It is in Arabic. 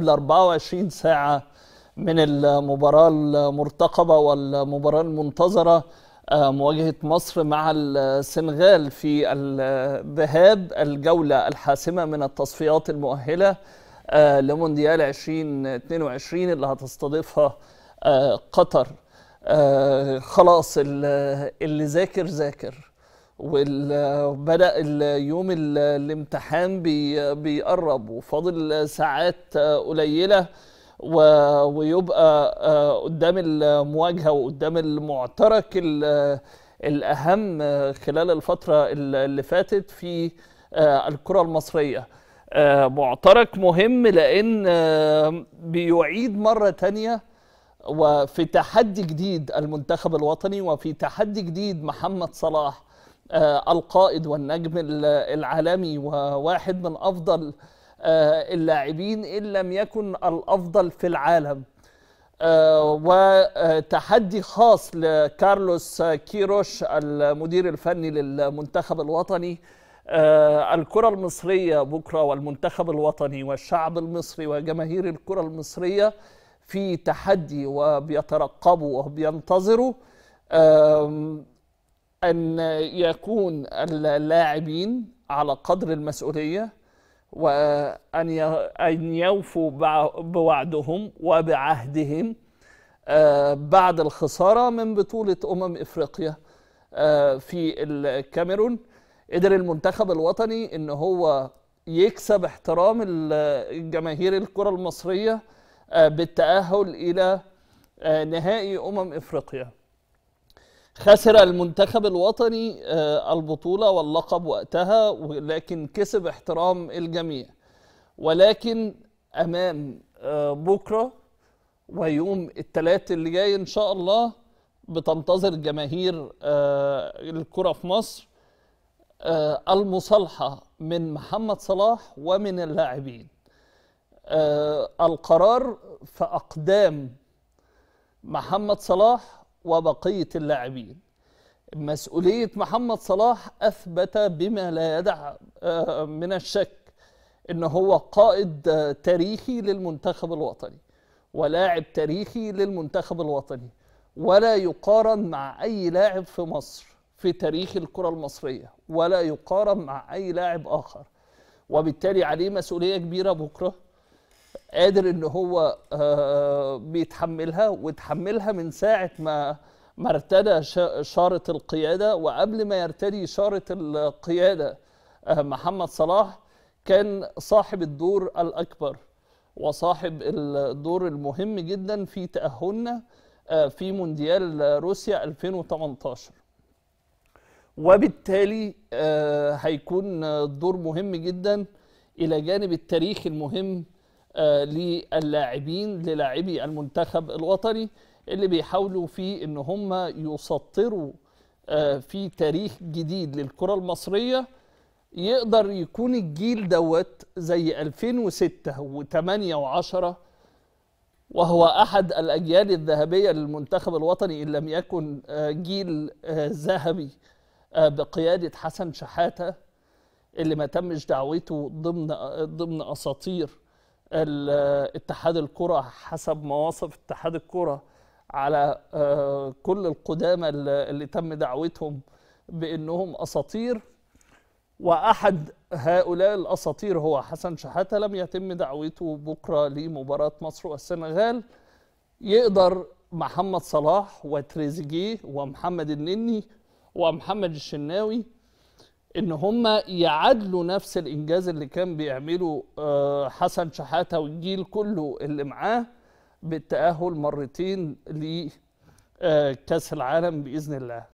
قبل 24 ساعة من المباراة المرتقبة والمباراة المنتظرة آه، مواجهة مصر مع السنغال في الذهاب الجولة الحاسمة من التصفيات المؤهلة آه، لمونديال 2022 اللي هتستضيفها آه، قطر خلاص اللي ذاكر ذاكر وبدا اليوم الامتحان بيقرب وفاضل ساعات قليله ويبقى آه، قدام المواجهه وقدام المعترك الاهم آه، خلال الفتره اللي فاتت في آه، الكره المصريه معترك مهم لان بيعيد مره تانيه وفي تحدي جديد المنتخب الوطني وفي تحدي جديد محمد صلاح آه، القائد والنجم العالمي وواحد من افضل آه، اللاعبين ان لم يكن الافضل في العالم آه، وتحدي خاص لكارلوس كيروش المدير الفني للمنتخب الوطني الكرة المصرية بكرة والمنتخب الوطني والشعب المصري وجماهير الكرة المصرية في تحدي وبيترقبوا وبينتظروا ان يكون اللاعبين على قدر المسؤوليه وان ان يوفوا بوعدهم وبعهدهم آه، بعد الخساره من بطوله امم افريقيا آه، في الكاميرون قدر المنتخب الوطني ان هو يكسب احترام جماهير الكره المصريه آه، بالتاهل الى نهائي امم افريقيا خسر المنتخب الوطني آه، البطولة واللقب وقتها ولكن كسب احترام الجميع ولكن أمام آه، بكرة ويوم الثلاث اللي جاي إن شاء الله بتنتظر جماهير آه، الكرة في مصر المصالحة من محمد صلاح ومن اللاعبين القرار في أقدام محمد صلاح وبقية اللاعبين مسؤولية محمد صلاح أثبت بما لا يدع آه، من الشك إن هو قائد تاريخي للمنتخب الوطني ولاعب تاريخي للمنتخب الوطني ولا يقارن مع أي لاعب في مصر في تاريخ الكرة المصرية ولا يقارن مع أي لاعب آخر وبالتالي عليه مسؤولية كبيرة بكرة قادر ان هو آه، بيتحملها وتحملها من ساعه ما ما ارتدى شاره القياده وقبل ما يرتدي شاره القياده آه، محمد صلاح كان صاحب الدور الاكبر وصاحب الدور المهم جدا في تاهلنا آه، في مونديال روسيا 2018 وبالتالي هيكون دور مهم جدا الى جانب التاريخ المهم للاعبين للاعبي المنتخب الوطني اللي بيحاولوا فيه ان هم يسطروا آه، في تاريخ جديد للكرة المصرية يقدر يكون الجيل دوت زي 2006 و8 و10 وهو احد الاجيال الذهبيه للمنتخب الوطني ان لم يكن آه، جيل آه، ذهبي بقياده حسن شحاته اللي ما تمش دعوته ضمن ضمن اساطير اتحاد الكرة حسب مواصف اتحاد الكرة على آه، كل القدامى اللي تم دعوتهم بانهم اساطير واحد هؤلاء الاساطير هو حسن شحاته لم يتم دعوته بكره لمباراه مصر والسنغال يقدر محمد صلاح وتريزيجيه ومحمد النني ومحمد الشناوي ان هم يعادلوا نفس الانجاز اللي كان بيعمله آه، حسن شحاته والجيل كله اللي معاه بالتاهل مرتين لكاس آه، العالم باذن الله